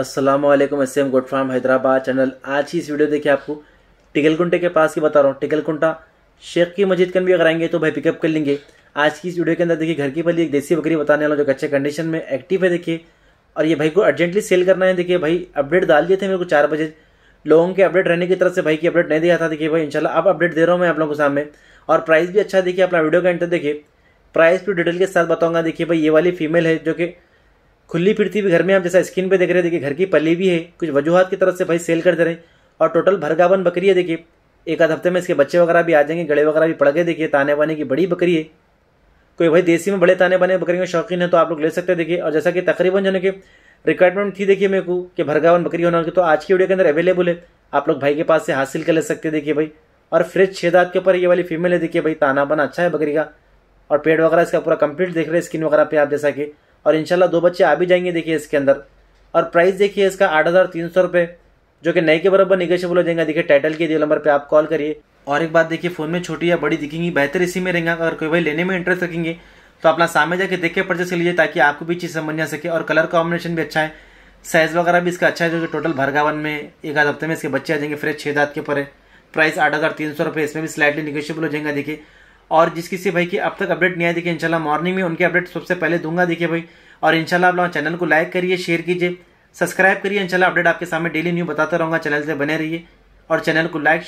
Aslam S M good farm Hyderabad channel आज ही इस वीडियो देखिए आपको टिकलकुंटे के पास की बता रहा हूँ टिकलकुंटा शेख की मस्जिद कन भी अगर आएंगे तो भाई पिकअप कर लेंगे आज की इस वीडियो के अंदर देखिए घर की पहली एक देसी बकरी बताने वाला जो अच्छे कंडीशन में एक्टिव है देखिए और ये भाई को अर्जेंटली सेल करना है देखिए भाई अपडेट डाल दिए थे मेरे को चार बजे लोगों के अपडेट रहने की तरफ से भाई की अपडेट नहीं दिया था देखिए भाई इनशाला अब अपडेट दे रहा हूँ मैं आप लोगों के सामने और प्राइस भी अच्छा देखिए अपना वीडियो का एंटर देखिए प्राइस भी डिटेल के साथ बताऊंगा देखिए भाई ये वाली फीमेल है जो कि खुली फिरती भी घर में आप जैसा स्क्रीन पे देख रहे हैं देखिए घर की पली भी है कुछ वजूहत की तरफ से भाई सेल कर दे रहे हैं और टोटल भरगावन बकरी है देखिए एक आध हफ्ते में इसके बच्चे वगैरह भी आ जाएंगे गड़े वगैरह भी पड़ गए देखिए ताने बाने की बड़ी बकरी है कोई भाई देसी में बड़े ताने बाने बकरी के शौकीन है तो आप लोग ले सकते हैं देखिए और जैसा कि तकरीबन जो कि रिक्वायरमेंट थी देखिए मेरे को कि भरगावन बकरी होना तो आज की वीडियो के अंदर अवेलेबल है आप लोग भाई के पास से हासिल कर ले सकते देखिए भाई और फ्रिज छः दात के ऊपर ये वाली फीमेल है देखिए भाई ताना बना अच्छा है बकरी का और पेड़ वगैरह इसका पूरा कंप्लीट देख रहे हैं स्किन वगैरह पे आप जैसा कि और इनशाला दो बच्चे आ भी जाएंगे देखिए इसके अंदर और प्राइस देखिए इसका आठ हज़ार तीन सौ रुपये जो कि नए के बराबर निगेशन हो जाएगा देखिए टाइटल के दिए नंबर पर आप कॉल करिए और एक बात देखिए फ़ोन में छोटी या बड़ी दिखेंगी बेहतर इसी में रहेंगे अगर कोई भाई लेने में इंटरेस्ट रखेंगे तो अपना सामने जाके देख के परचेस कर लीजिए ताकि आपको भी चीज़ समझ आ सके और कलर कॉम्बिनेशन भी अच्छा है साइज़ वगैरह भी इसका अच्छा है जो कि टोटल भरगावन में एक हफ्ते में इसके बच्चे आ जाएंगे फ्रेश छः दाँत के पर है प्राइस आठ हज़ार तीन सौ रुपये इसमें भी स्लाइटली निगेशियबल हो जाएगा देखिए और जिस किसी भाई की अब तक अपडेट नहीं आई देखिए इनशाला मॉर्निंग में उनके अपडेट सबसे पहले दूंगा देखिए भाई और इनशाला आप लोग चैनल को लाइक करिए शेयर कीजिए सब्सक्राइब करिए इनशाला अपडेट आपके सामने डेली न्यू बताता रहूँगा चैनल से बने रहिए और चैनल को लाइक